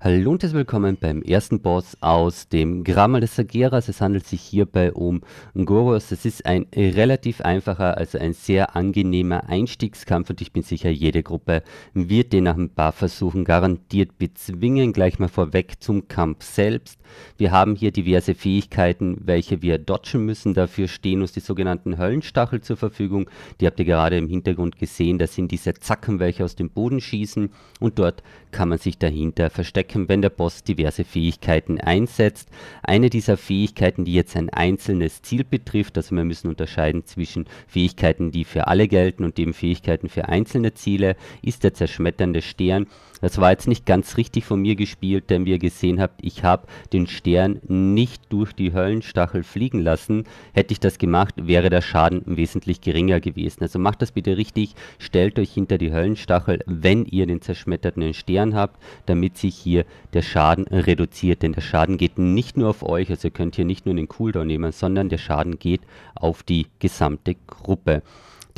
Hallo und herzlich willkommen beim ersten Boss aus dem Grammar des Sageras. Es handelt sich hierbei um Goros. Es ist ein relativ einfacher, also ein sehr angenehmer Einstiegskampf und ich bin sicher, jede Gruppe wird den nach ein paar Versuchen garantiert bezwingen. Gleich mal vorweg zum Kampf selbst. Wir haben hier diverse Fähigkeiten, welche wir dodgen müssen. Dafür stehen uns die sogenannten Höllenstachel zur Verfügung. Die habt ihr gerade im Hintergrund gesehen. Das sind diese Zacken, welche aus dem Boden schießen und dort kann man sich dahinter verstecken tracken, wenn der Boss diverse Fähigkeiten einsetzt. Eine dieser Fähigkeiten, die jetzt ein einzelnes Ziel betrifft, also wir müssen unterscheiden zwischen Fähigkeiten, die für alle gelten und eben Fähigkeiten für einzelne Ziele, ist der zerschmetternde Stern. Das war jetzt nicht ganz richtig von mir gespielt, denn wie ihr gesehen habt, ich habe den Stern nicht durch die Höllenstachel fliegen lassen. Hätte ich das gemacht, wäre der Schaden wesentlich geringer gewesen. Also macht das bitte richtig, stellt euch hinter die Höllenstachel, wenn ihr den zerschmetterten Stern habt, damit sich hier hier der Schaden reduziert. Denn der Schaden geht nicht nur auf euch, also ihr könnt hier nicht nur den Cooldown nehmen, sondern der Schaden geht auf die gesamte Gruppe.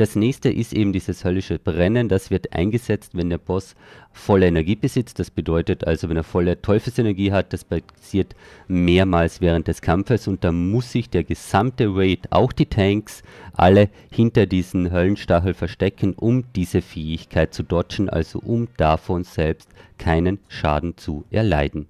Das nächste ist eben dieses höllische Brennen. Das wird eingesetzt, wenn der Boss volle Energie besitzt. Das bedeutet also, wenn er volle Teufelsenergie hat, das passiert mehrmals während des Kampfes und da muss sich der gesamte Raid, auch die Tanks, alle hinter diesen Höllenstachel verstecken, um diese Fähigkeit zu dodgen, also um davon selbst keinen Schaden zu erleiden.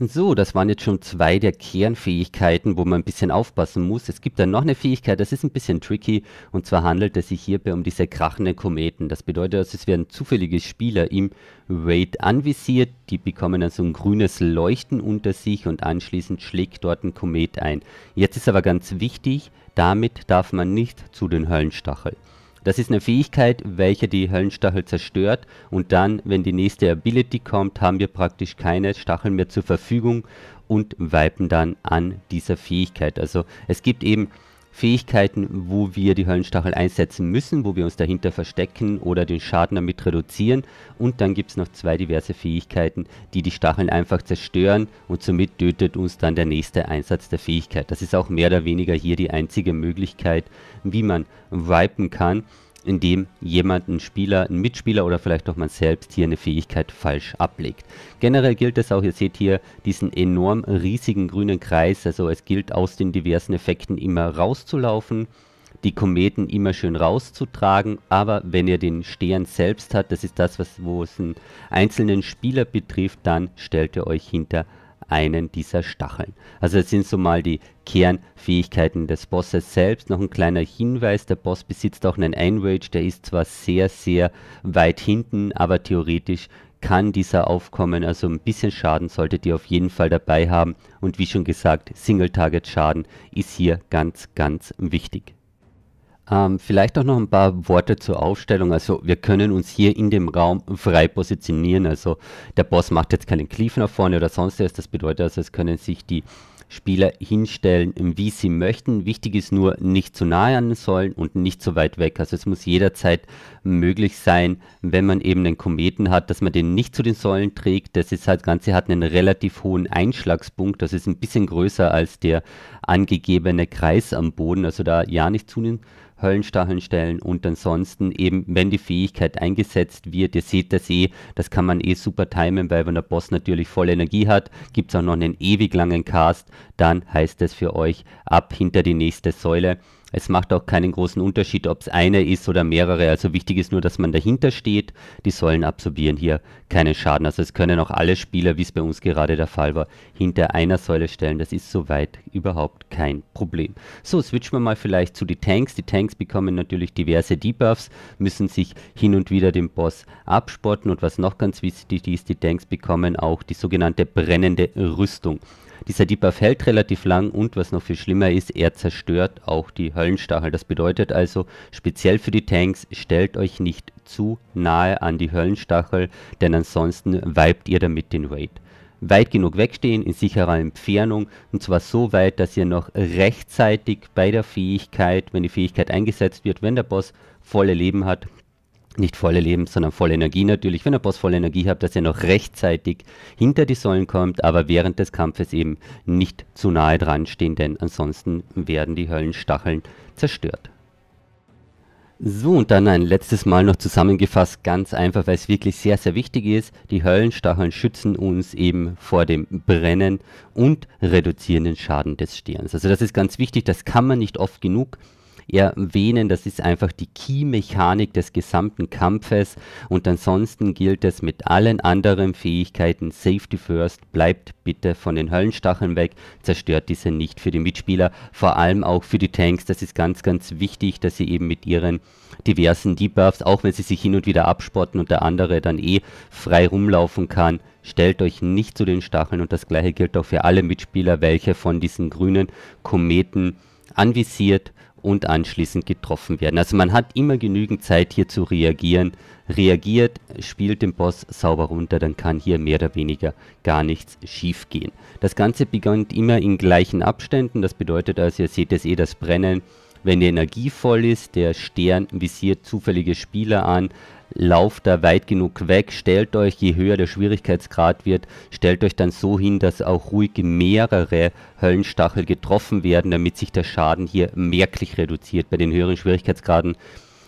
So, das waren jetzt schon zwei der Kernfähigkeiten, wo man ein bisschen aufpassen muss. Es gibt dann noch eine Fähigkeit, das ist ein bisschen tricky, und zwar handelt es sich hierbei um diese krachenden Kometen. Das bedeutet, also es werden zufällige Spieler im Raid anvisiert, die bekommen dann so ein grünes Leuchten unter sich und anschließend schlägt dort ein Komet ein. Jetzt ist aber ganz wichtig, damit darf man nicht zu den Höllenstacheln. Das ist eine Fähigkeit, welche die Höllenstachel zerstört und dann, wenn die nächste Ability kommt, haben wir praktisch keine Stacheln mehr zur Verfügung und wipen dann an dieser Fähigkeit. Also es gibt eben Fähigkeiten, wo wir die Höllenstachel einsetzen müssen, wo wir uns dahinter verstecken oder den Schaden damit reduzieren. Und dann gibt es noch zwei diverse Fähigkeiten, die die Stacheln einfach zerstören und somit tötet uns dann der nächste Einsatz der Fähigkeit. Das ist auch mehr oder weniger hier die einzige Möglichkeit, wie man wipen kann indem jemand, ein Spieler, ein Mitspieler oder vielleicht auch man selbst hier eine Fähigkeit falsch ablegt. Generell gilt es auch, ihr seht hier diesen enorm riesigen grünen Kreis, also es gilt aus den diversen Effekten immer rauszulaufen, die Kometen immer schön rauszutragen, aber wenn ihr den Stern selbst hat, das ist das, was wo es einen einzelnen Spieler betrifft, dann stellt ihr euch hinter einen dieser Stacheln. Also das sind so mal die Kernfähigkeiten des Bosses selbst. Noch ein kleiner Hinweis, der Boss besitzt auch einen Einrage, der ist zwar sehr, sehr weit hinten, aber theoretisch kann dieser aufkommen, also ein bisschen Schaden solltet ihr auf jeden Fall dabei haben. Und wie schon gesagt, Single-Target-Schaden ist hier ganz, ganz wichtig. Ähm, vielleicht auch noch ein paar Worte zur Aufstellung. Also wir können uns hier in dem Raum frei positionieren. Also der Boss macht jetzt keinen Cleave nach vorne oder sonst was. Das bedeutet also, es können sich die Spieler hinstellen, ähm, wie sie möchten. Wichtig ist nur, nicht zu nahe an sollen und nicht zu weit weg. Also es muss jederzeit möglich sein, wenn man eben einen Kometen hat, dass man den nicht zu den Säulen trägt. Das ist halt, Ganze hat einen relativ hohen Einschlagspunkt. Das ist ein bisschen größer als der angegebene Kreis am Boden. Also da ja nicht zu den Höllenstacheln stellen und ansonsten eben, wenn die Fähigkeit eingesetzt wird, ihr seht das eh, das kann man eh super timen, weil wenn der Boss natürlich voll Energie hat, gibt es auch noch einen ewig langen Cast, dann heißt es für euch ab hinter die nächste Säule es macht auch keinen großen Unterschied, ob es eine ist oder mehrere. Also wichtig ist nur, dass man dahinter steht. Die Säulen absorbieren hier keinen Schaden. Also es können auch alle Spieler, wie es bei uns gerade der Fall war, hinter einer Säule stellen. Das ist soweit überhaupt kein Problem. So, switchen wir mal vielleicht zu den Tanks. Die Tanks bekommen natürlich diverse Debuffs, müssen sich hin und wieder dem Boss abspotten. Und was noch ganz wichtig ist, die Tanks bekommen auch die sogenannte brennende Rüstung. Dieser Debuff hält relativ lang und was noch viel schlimmer ist, er zerstört auch die Höllenstachel. Das bedeutet also, speziell für die Tanks, stellt euch nicht zu nahe an die Höllenstachel, denn ansonsten vibet ihr damit den Raid. Weit genug wegstehen, in sicherer Entfernung und zwar so weit, dass ihr noch rechtzeitig bei der Fähigkeit, wenn die Fähigkeit eingesetzt wird, wenn der Boss volle Leben hat, nicht volle Leben, sondern volle Energie natürlich. Wenn der Boss volle Energie hat, dass er noch rechtzeitig hinter die Säulen kommt, aber während des Kampfes eben nicht zu nahe dran stehen, denn ansonsten werden die Höllenstacheln zerstört. So, und dann ein letztes Mal noch zusammengefasst, ganz einfach, weil es wirklich sehr, sehr wichtig ist. Die Höllenstacheln schützen uns eben vor dem Brennen und reduzieren den Schaden des Sterns. Also das ist ganz wichtig, das kann man nicht oft genug erwähnen. Das ist einfach die Key-Mechanik des gesamten Kampfes und ansonsten gilt es mit allen anderen Fähigkeiten Safety First, bleibt bitte von den Höllenstacheln weg, zerstört diese nicht für die Mitspieler, vor allem auch für die Tanks. Das ist ganz, ganz wichtig, dass sie eben mit ihren diversen Debuffs, auch wenn sie sich hin und wieder abspotten und der andere dann eh frei rumlaufen kann, stellt euch nicht zu den Stacheln und das gleiche gilt auch für alle Mitspieler, welche von diesen grünen Kometen anvisiert und anschließend getroffen werden. Also man hat immer genügend Zeit hier zu reagieren. Reagiert, spielt den Boss sauber runter, dann kann hier mehr oder weniger gar nichts schief gehen. Das Ganze beginnt immer in gleichen Abständen, das bedeutet also, ihr seht es eh das Brennen, wenn die Energie voll ist, der Stern visiert zufällige Spieler an, lauft da weit genug weg, stellt euch, je höher der Schwierigkeitsgrad wird, stellt euch dann so hin, dass auch ruhig mehrere Höllenstachel getroffen werden, damit sich der Schaden hier merklich reduziert. Bei den höheren Schwierigkeitsgraden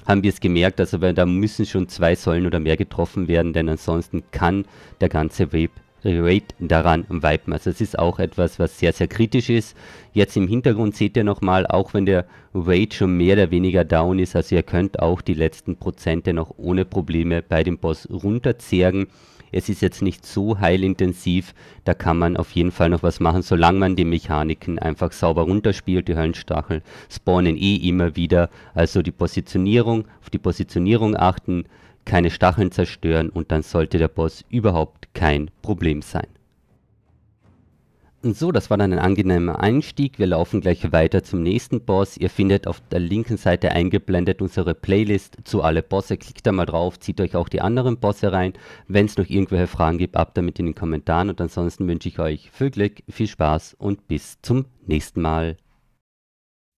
haben wir es gemerkt, also da müssen schon zwei Säulen oder mehr getroffen werden, denn ansonsten kann der ganze Web Rate daran wipen. Also das ist auch etwas, was sehr, sehr kritisch ist. Jetzt im Hintergrund seht ihr nochmal, auch wenn der Rate schon mehr oder weniger down ist, also ihr könnt auch die letzten Prozente noch ohne Probleme bei dem Boss runterzergen. Es ist jetzt nicht so heilintensiv, da kann man auf jeden Fall noch was machen, solange man die Mechaniken einfach sauber runterspielt. Die Höllenstachel spawnen eh immer wieder, also die Positionierung, auf die Positionierung achten, keine Stacheln zerstören und dann sollte der Boss überhaupt kein Problem sein. so, das war dann ein angenehmer Einstieg. Wir laufen gleich weiter zum nächsten Boss. Ihr findet auf der linken Seite eingeblendet unsere Playlist zu alle Bosse. Klickt da mal drauf, zieht euch auch die anderen Bosse rein. Wenn es noch irgendwelche Fragen gibt, ab damit in den Kommentaren. Und ansonsten wünsche ich euch viel Glück, viel Spaß und bis zum nächsten Mal.